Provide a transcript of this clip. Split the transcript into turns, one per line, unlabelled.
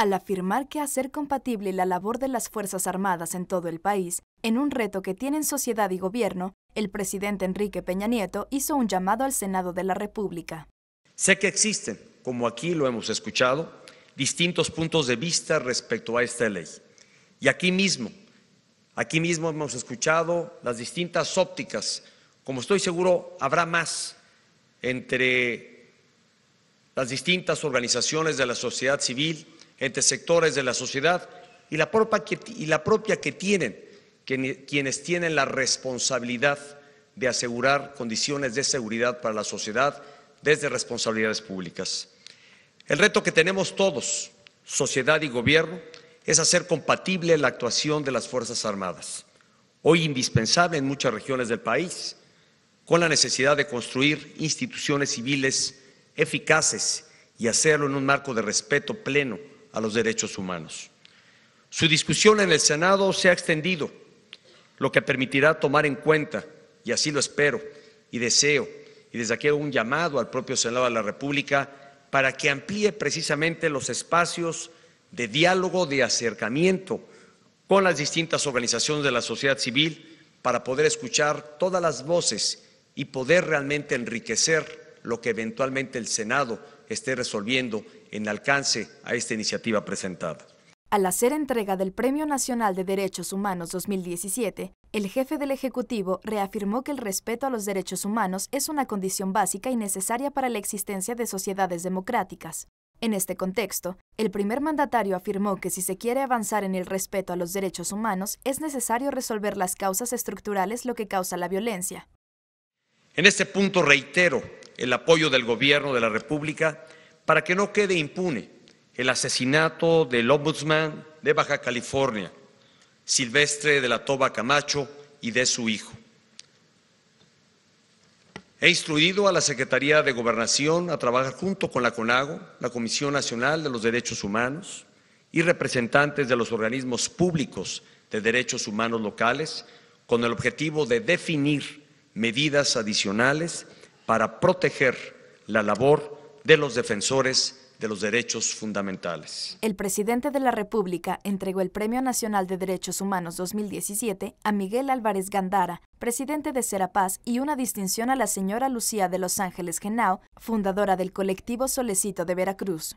al afirmar que hacer compatible la labor de las Fuerzas Armadas en todo el país, en un reto que tienen sociedad y gobierno, el presidente Enrique Peña Nieto hizo un llamado al Senado de la República.
Sé que existen, como aquí lo hemos escuchado, distintos puntos de vista respecto a esta ley. Y aquí mismo, aquí mismo hemos escuchado las distintas ópticas, como estoy seguro habrá más entre las distintas organizaciones de la sociedad civil, entre sectores de la sociedad y la propia que, tienen quienes tienen la responsabilidad de asegurar condiciones de seguridad para la sociedad desde responsabilidades públicas. El reto que tenemos todos, sociedad y gobierno, es hacer compatible la actuación de las Fuerzas Armadas, hoy indispensable en muchas regiones del país, con la necesidad de construir instituciones civiles eficaces y hacerlo en un marco de respeto pleno a los derechos humanos. Su discusión en el Senado se ha extendido, lo que permitirá tomar en cuenta, y así lo espero y deseo, y desde aquí un llamado al propio Senado de la República para que amplíe precisamente los espacios de diálogo, de acercamiento con las distintas organizaciones de la sociedad civil para poder escuchar todas las voces y poder realmente enriquecer lo que eventualmente el Senado esté resolviendo en alcance a esta iniciativa presentada.
Al hacer entrega del Premio Nacional de Derechos Humanos 2017, el jefe del Ejecutivo reafirmó que el respeto a los derechos humanos es una condición básica y necesaria para la existencia de sociedades democráticas. En este contexto, el primer mandatario afirmó que si se quiere avanzar en el respeto a los derechos humanos, es necesario resolver las causas estructurales lo que causa la violencia.
En este punto reitero el apoyo del gobierno de la República para que no quede impune el asesinato del ombudsman de Baja California, Silvestre de la Toba Camacho y de su hijo. He instruido a la Secretaría de Gobernación a trabajar junto con la CONAGO, la Comisión Nacional de los Derechos Humanos y representantes de los organismos públicos de derechos humanos locales con el objetivo de definir medidas adicionales para proteger la labor de los defensores de los derechos fundamentales.
El presidente de la República entregó el Premio Nacional de Derechos Humanos 2017 a Miguel Álvarez Gandara, presidente de Serapaz, y una distinción a la señora Lucía de Los Ángeles Genao, fundadora del colectivo Solecito de Veracruz.